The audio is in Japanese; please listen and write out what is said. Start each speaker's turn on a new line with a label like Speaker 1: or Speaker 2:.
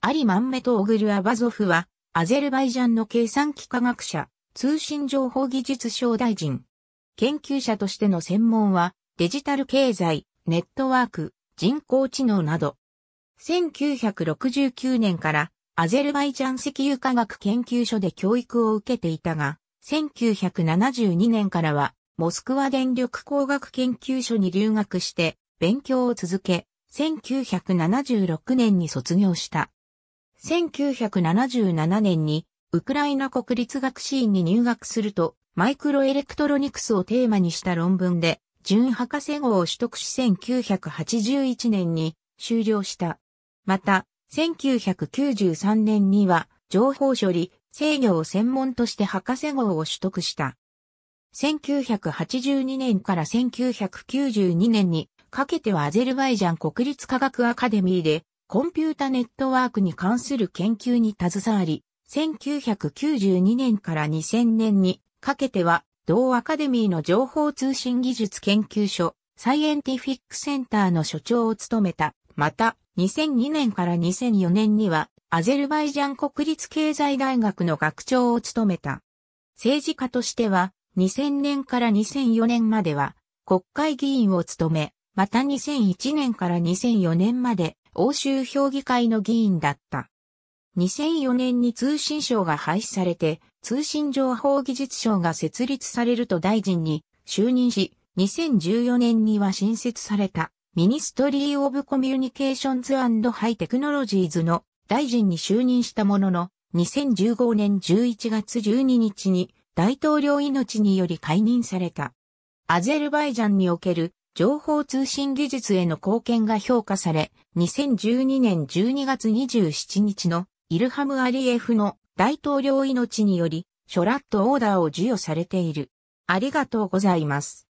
Speaker 1: アリマンメト・オグル・アバゾフは、アゼルバイジャンの計算機科学者、通信情報技術省大臣。研究者としての専門は、デジタル経済、ネットワーク、人工知能など。1969年からアゼルバイジャン石油科学研究所で教育を受けていたが、1972年からはモスクワ電力工学研究所に留学して勉強を続け、1976年に卒業した。1977年にウクライナ国立学士院に入学すると、マイクロエレクトロニクスをテーマにした論文で、準博士号を取得し1981年に終了した。また、1993年には情報処理、制御を専門として博士号を取得した。1982年から1992年にかけてはアゼルバイジャン国立科学アカデミーでコンピュータネットワークに関する研究に携わり、1992年から2000年にかけては、同アカデミーの情報通信技術研究所、サイエンティフィックセンターの所長を務めた。また、2002年から2004年には、アゼルバイジャン国立経済大学の学長を務めた。政治家としては、2000年から2004年までは、国会議員を務め、また2001年から2004年まで、欧州評議会の議員だった。2004年に通信省が廃止されて、通信情報技術省が設立されると大臣に就任し、2014年には新設された、ミニストリー・オブ・コミュニケーションズ・ハイ・テクノロジーズの大臣に就任したものの、2015年11月12日に大統領命により解任された。アゼルバイジャンにおける情報通信技術への貢献が評価され、2012年12月27日のイルハム・アリエフの大統領命により、ショラットオーダーを授与されている。ありがとうございます。